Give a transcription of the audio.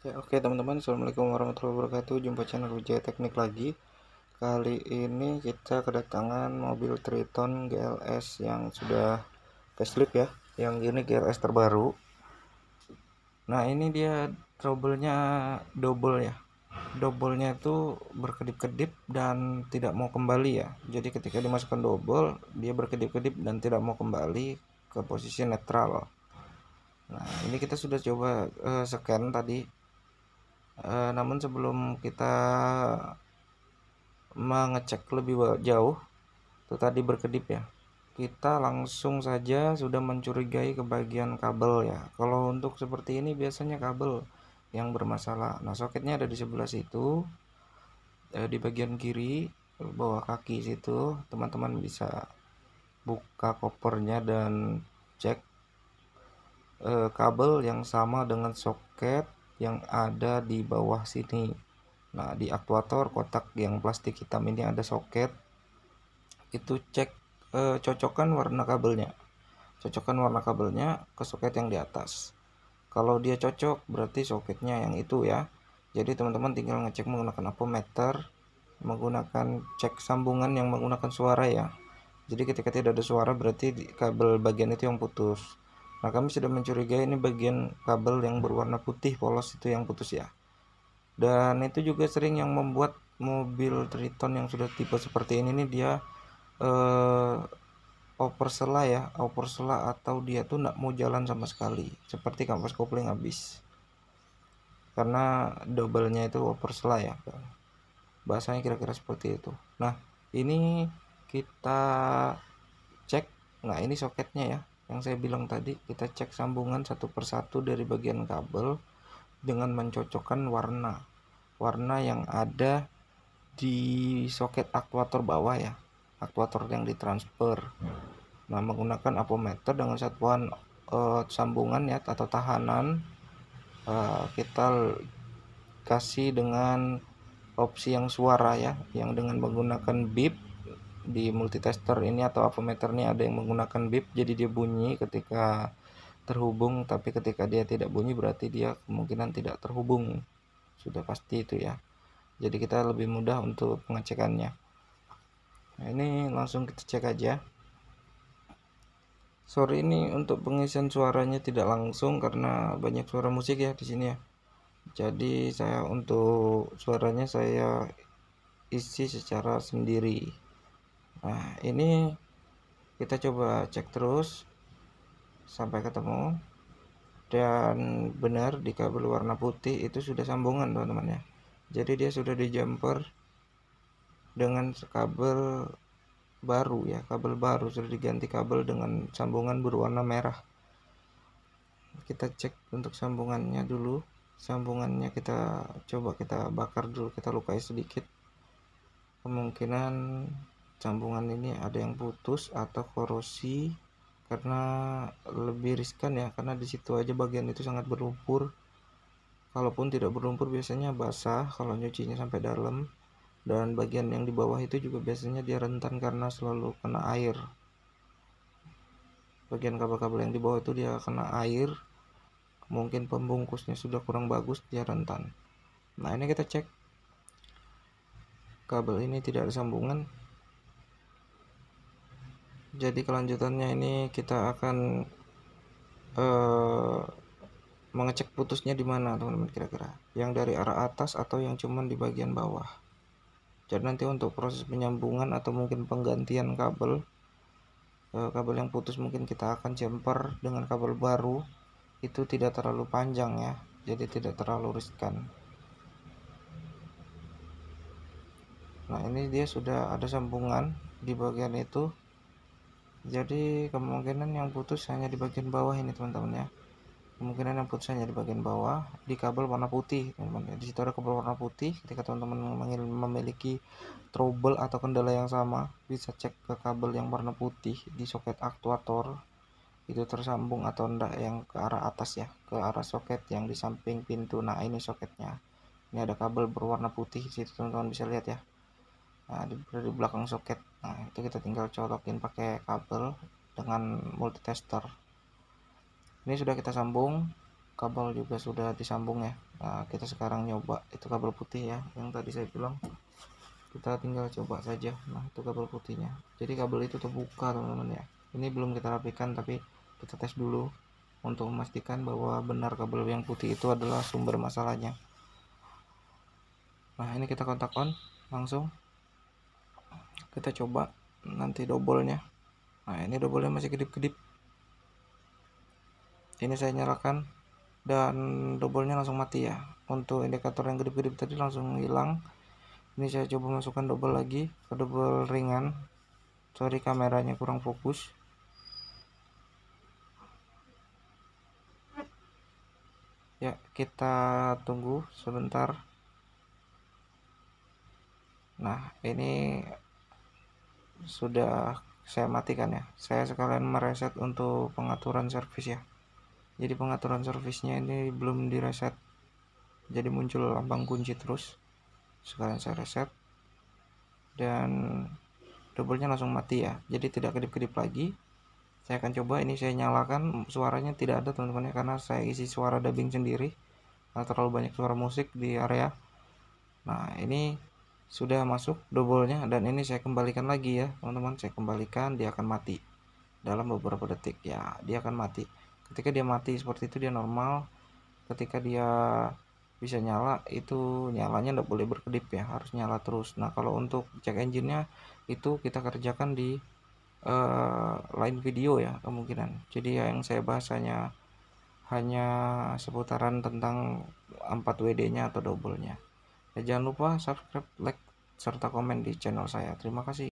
Ya, oke okay, teman-teman, Assalamualaikum warahmatullahi wabarakatuh. Jumpa channel Wijaya Teknik lagi. Kali ini kita kedatangan mobil Triton GLS yang sudah facelift ya. Yang ini GLS terbaru. Nah, ini dia troublenya double ya. Double-nya itu berkedip-kedip dan tidak mau kembali ya. Jadi ketika dimasukkan double, dia berkedip-kedip dan tidak mau kembali ke posisi netral. Nah, ini kita sudah coba uh, scan tadi Eh, namun sebelum kita mengecek lebih jauh itu tadi berkedip ya kita langsung saja sudah mencurigai ke bagian kabel ya kalau untuk seperti ini biasanya kabel yang bermasalah nah soketnya ada di sebelah situ eh, di bagian kiri bawah kaki situ teman-teman bisa buka kopernya dan cek e, kabel yang sama dengan soket yang ada di bawah sini nah di aktuator kotak yang plastik hitam ini ada soket itu cek e, eh, cocokkan warna kabelnya cocokkan warna kabelnya ke soket yang di atas kalau dia cocok berarti soketnya yang itu ya jadi teman-teman tinggal ngecek menggunakan apa meter, menggunakan cek sambungan yang menggunakan suara ya jadi ketika tidak ada suara berarti kabel bagian itu yang putus Nah kami sudah mencurigai ini bagian kabel yang berwarna putih polos itu yang putus ya. Dan itu juga sering yang membuat mobil Triton yang sudah tipe seperti ini nih dia eh, oversela ya, oversela atau dia tuh nggak mau jalan sama sekali, seperti kampas kopling habis. Karena double-nya itu oversela ya. Bahasanya kira-kira seperti itu. Nah, ini kita cek. Nah, ini soketnya ya yang saya bilang tadi kita cek sambungan satu persatu dari bagian kabel dengan mencocokkan warna warna yang ada di soket aktuator bawah ya aktuator yang ditransfer nah menggunakan apometer dengan satuan uh, sambungan ya atau tahanan uh, kita kasih dengan opsi yang suara ya yang dengan menggunakan beep di multitester ini atau avometer ini ada yang menggunakan beep jadi dia bunyi ketika terhubung tapi ketika dia tidak bunyi berarti dia kemungkinan tidak terhubung sudah pasti itu ya jadi kita lebih mudah untuk pengecekannya nah, ini langsung kita cek aja sorry ini untuk pengisian suaranya tidak langsung karena banyak suara musik ya di sini ya jadi saya untuk suaranya saya isi secara sendiri nah ini kita coba cek terus sampai ketemu dan benar di kabel warna putih itu sudah sambungan teman-teman ya jadi dia sudah di jumper dengan kabel baru ya kabel baru sudah diganti kabel dengan sambungan berwarna merah kita cek untuk sambungannya dulu sambungannya kita coba kita bakar dulu kita lukai sedikit kemungkinan Sambungan ini ada yang putus atau korosi karena lebih riskan ya karena disitu aja bagian itu sangat berlumpur kalaupun tidak berlumpur biasanya basah kalau nyucinya sampai dalam dan bagian yang di bawah itu juga biasanya dia rentan karena selalu kena air bagian kabel-kabel yang di bawah itu dia kena air mungkin pembungkusnya sudah kurang bagus dia rentan nah ini kita cek kabel ini tidak ada sambungan jadi kelanjutannya ini kita akan eh, mengecek putusnya di mana teman-teman kira-kira yang dari arah atas atau yang cuman di bagian bawah jadi nanti untuk proses penyambungan atau mungkin penggantian kabel eh, kabel yang putus mungkin kita akan jumper dengan kabel baru itu tidak terlalu panjang ya jadi tidak terlalu riskan nah ini dia sudah ada sambungan di bagian itu jadi kemungkinan yang putus hanya di bagian bawah ini teman-teman ya kemungkinan yang putus hanya di bagian bawah di kabel warna putih teman-teman di situ ada kabel warna putih ketika teman-teman memiliki trouble atau kendala yang sama bisa cek ke kabel yang warna putih di soket aktuator itu tersambung atau enggak yang ke arah atas ya ke arah soket yang di samping pintu nah ini soketnya ini ada kabel berwarna putih di situ teman-teman bisa lihat ya nah, di, di belakang soket nah itu kita tinggal colokin pakai kabel dengan multitester ini sudah kita sambung kabel juga sudah disambung ya nah, kita sekarang nyoba itu kabel putih ya yang tadi saya bilang kita tinggal coba saja nah itu kabel putihnya jadi kabel itu terbuka teman-teman ya ini belum kita rapikan tapi kita tes dulu untuk memastikan bahwa benar kabel yang putih itu adalah sumber masalahnya nah ini kita kontak on langsung kita coba nanti double nah ini double masih kedip-kedip ini saya nyalakan dan double langsung mati ya untuk indikator yang kedip-kedip tadi langsung hilang ini saya coba masukkan double lagi ke double ringan sorry kameranya kurang fokus ya kita tunggu sebentar nah ini sudah saya matikan ya saya sekalian mereset untuk pengaturan service ya jadi pengaturan servisnya ini belum direset jadi muncul lambang kunci terus sekalian saya reset dan double nya langsung mati ya jadi tidak kedip-kedip lagi saya akan coba ini saya nyalakan suaranya tidak ada teman-teman ya karena saya isi suara dubbing sendiri karena terlalu banyak suara musik di area nah ini sudah masuk double dan ini saya kembalikan lagi ya teman-teman saya kembalikan dia akan mati dalam beberapa detik ya dia akan mati ketika dia mati seperti itu dia normal ketika dia bisa nyala itu nyalanya tidak boleh berkedip ya harus nyala terus nah kalau untuk check engine-nya itu kita kerjakan di uh, lain video ya kemungkinan jadi ya, yang saya bahas hanya hanya seputaran tentang 4WD nya atau double nya Ya, jangan lupa subscribe, like, serta komen di channel saya. Terima kasih.